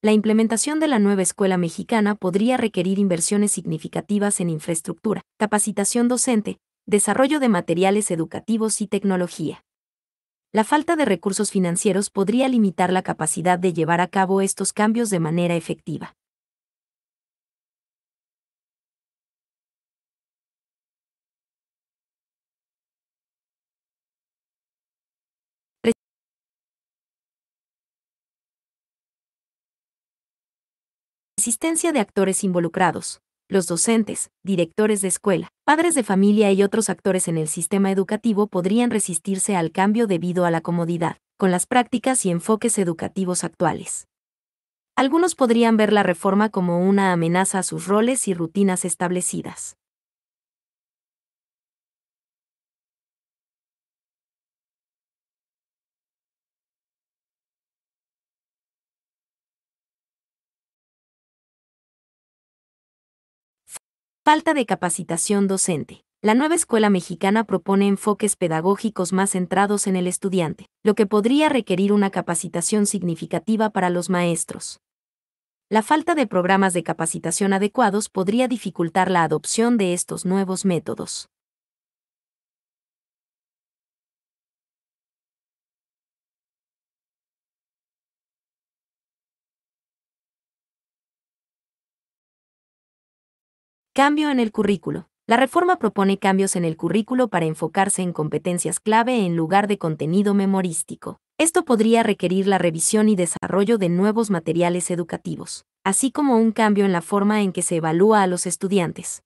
la implementación de la nueva escuela mexicana podría requerir inversiones significativas en infraestructura, capacitación docente, desarrollo de materiales educativos y tecnología. La falta de recursos financieros podría limitar la capacidad de llevar a cabo estos cambios de manera efectiva. existencia de actores involucrados, los docentes, directores de escuela, padres de familia y otros actores en el sistema educativo podrían resistirse al cambio debido a la comodidad, con las prácticas y enfoques educativos actuales. Algunos podrían ver la reforma como una amenaza a sus roles y rutinas establecidas. Falta de capacitación docente. La nueva escuela mexicana propone enfoques pedagógicos más centrados en el estudiante, lo que podría requerir una capacitación significativa para los maestros. La falta de programas de capacitación adecuados podría dificultar la adopción de estos nuevos métodos. Cambio en el currículo. La reforma propone cambios en el currículo para enfocarse en competencias clave en lugar de contenido memorístico. Esto podría requerir la revisión y desarrollo de nuevos materiales educativos, así como un cambio en la forma en que se evalúa a los estudiantes.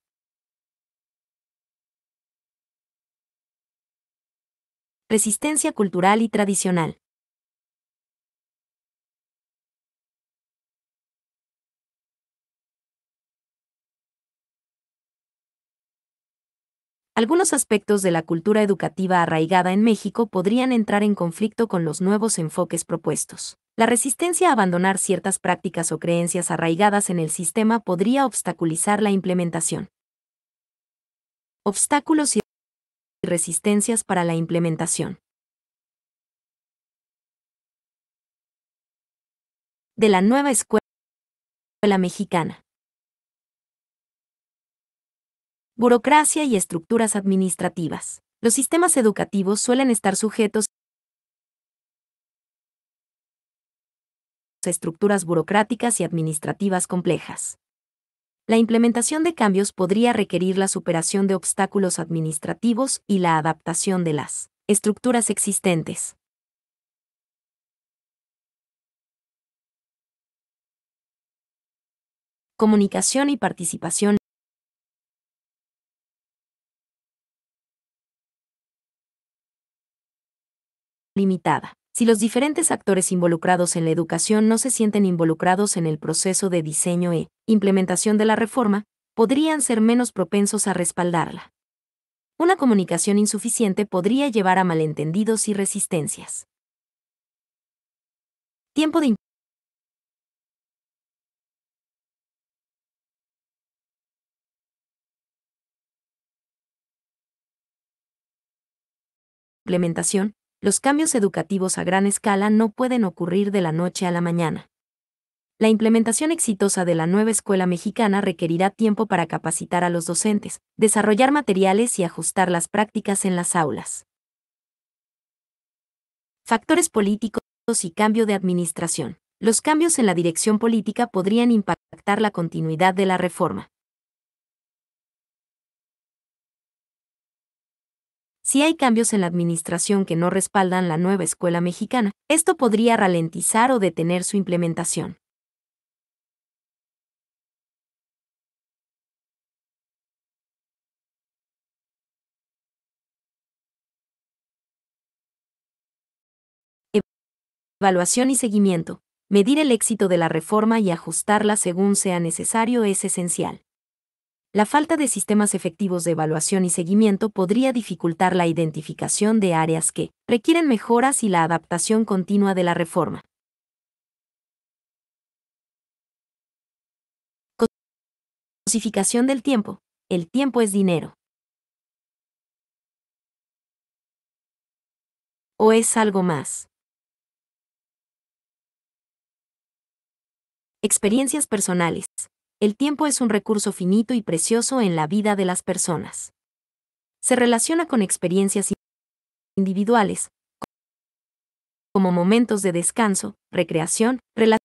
Resistencia cultural y tradicional. algunos aspectos de la cultura educativa arraigada en México podrían entrar en conflicto con los nuevos enfoques propuestos. La resistencia a abandonar ciertas prácticas o creencias arraigadas en el sistema podría obstaculizar la implementación. Obstáculos y resistencias para la implementación. De la nueva escuela mexicana. burocracia y estructuras administrativas. Los sistemas educativos suelen estar sujetos a estructuras burocráticas y administrativas complejas. La implementación de cambios podría requerir la superación de obstáculos administrativos y la adaptación de las estructuras existentes. Comunicación y participación limitada. Si los diferentes actores involucrados en la educación no se sienten involucrados en el proceso de diseño e implementación de la reforma, podrían ser menos propensos a respaldarla. Una comunicación insuficiente podría llevar a malentendidos y resistencias. Tiempo de implementación los cambios educativos a gran escala no pueden ocurrir de la noche a la mañana. La implementación exitosa de la nueva escuela mexicana requerirá tiempo para capacitar a los docentes, desarrollar materiales y ajustar las prácticas en las aulas. Factores políticos y cambio de administración. Los cambios en la dirección política podrían impactar la continuidad de la reforma. si hay cambios en la administración que no respaldan la nueva escuela mexicana, esto podría ralentizar o detener su implementación. Evaluación y seguimiento. Medir el éxito de la reforma y ajustarla según sea necesario es esencial la falta de sistemas efectivos de evaluación y seguimiento podría dificultar la identificación de áreas que requieren mejoras y la adaptación continua de la reforma. Cosificación del tiempo. El tiempo es dinero. ¿O es algo más? Experiencias personales el tiempo es un recurso finito y precioso en la vida de las personas. Se relaciona con experiencias individuales, como momentos de descanso, recreación, relaciones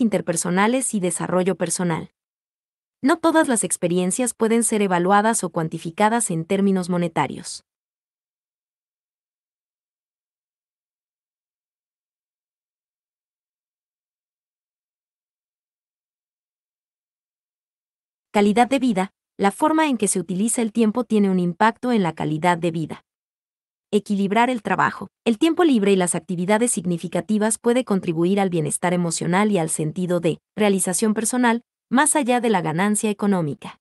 interpersonales y desarrollo personal. No todas las experiencias pueden ser evaluadas o cuantificadas en términos monetarios. Calidad de vida, la forma en que se utiliza el tiempo tiene un impacto en la calidad de vida. Equilibrar el trabajo. El tiempo libre y las actividades significativas puede contribuir al bienestar emocional y al sentido de realización personal, más allá de la ganancia económica.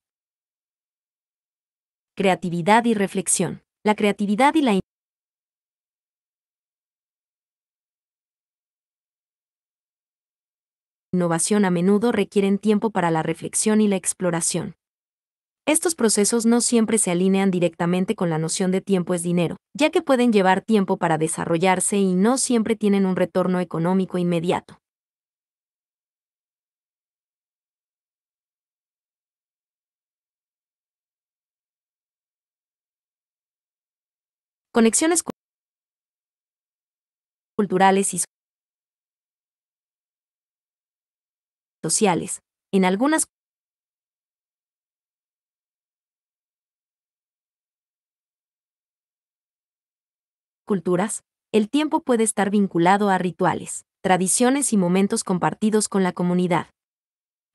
Creatividad y reflexión. La creatividad y la innovación a menudo requieren tiempo para la reflexión y la exploración. Estos procesos no siempre se alinean directamente con la noción de tiempo es dinero, ya que pueden llevar tiempo para desarrollarse y no siempre tienen un retorno económico inmediato. Conexiones culturales y sociales, en algunas culturas, el tiempo puede estar vinculado a rituales, tradiciones y momentos compartidos con la comunidad.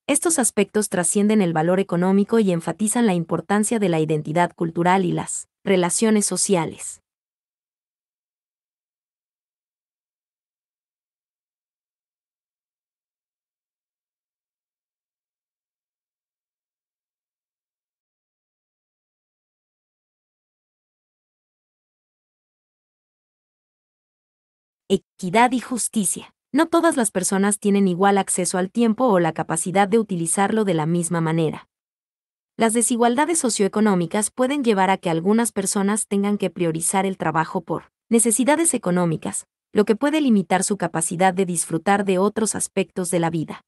Estos aspectos trascienden el valor económico y enfatizan la importancia de la identidad cultural y las relaciones sociales. equidad y justicia. No todas las personas tienen igual acceso al tiempo o la capacidad de utilizarlo de la misma manera. Las desigualdades socioeconómicas pueden llevar a que algunas personas tengan que priorizar el trabajo por necesidades económicas, lo que puede limitar su capacidad de disfrutar de otros aspectos de la vida.